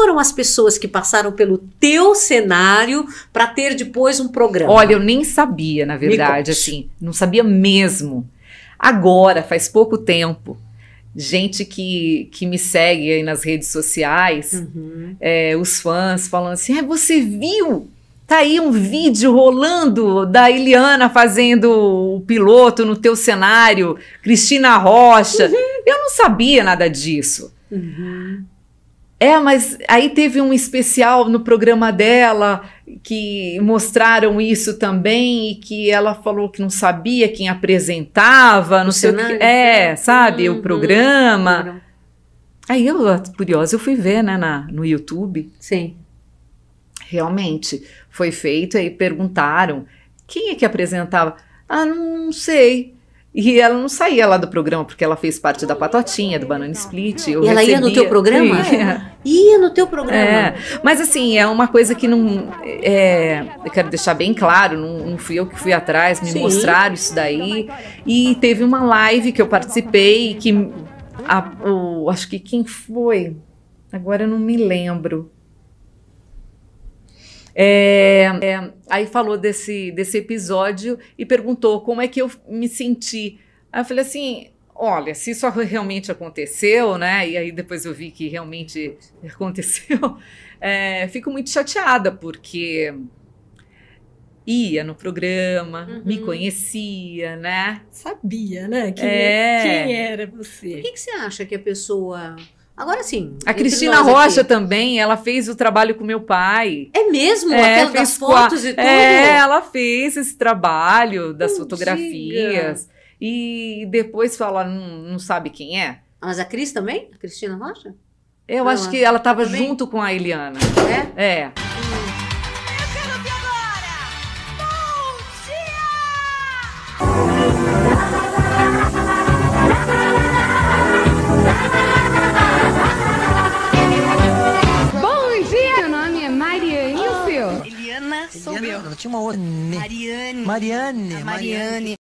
foram as pessoas que passaram pelo teu cenário para ter depois um programa? Olha, eu nem sabia, na verdade, assim, não sabia mesmo. Agora, faz pouco tempo, gente que, que me segue aí nas redes sociais, uhum. é, os fãs falando assim: ah, você viu? Tá aí um vídeo rolando da Eliana fazendo o piloto no teu cenário, Cristina Rocha. Uhum. Eu não sabia nada disso. Uhum. É, mas aí teve um especial no programa dela que mostraram isso também e que ela falou que não sabia quem apresentava, não o sei cenário. o que. É, sabe, uhum. o programa. Aí eu, curiosa, eu fui ver, né, na, no YouTube. Sim. Realmente, foi feito, aí perguntaram quem é que apresentava. Ah, não sei. E ela não saía lá do programa, porque ela fez parte da Patotinha, do Banana Split. e ela recebia. ia no teu programa? É. Ia no teu programa. É. Mas assim, é uma coisa que não. É, eu quero deixar bem claro, não, não fui eu que fui atrás, me Sim. mostraram isso daí. E teve uma live que eu participei, que a, o, acho que quem foi? Agora eu não me lembro. É, é, aí falou desse, desse episódio e perguntou como é que eu me senti. Aí eu falei assim: olha, se isso realmente aconteceu, né? E aí depois eu vi que realmente aconteceu, é, fico muito chateada, porque ia no programa, uhum. me conhecia, né? Sabia, né? Quem, é. é. quem era você. Por que, que você acha que a pessoa Agora sim. A Cristina Rocha aqui. também, ela fez o trabalho com meu pai. É mesmo? É, Aquela das fotos a... e é, tudo? É, ela fez esse trabalho das fotografias. E depois fala, não, hum, não sabe quem é. Mas a Cris também? A Cristina Rocha? Eu não, acho que ela estava junto com a Eliana. É? É. Hum. Sou Liliana, eu. Não, tinha uma outra. Mariane. Mariane. Mariane.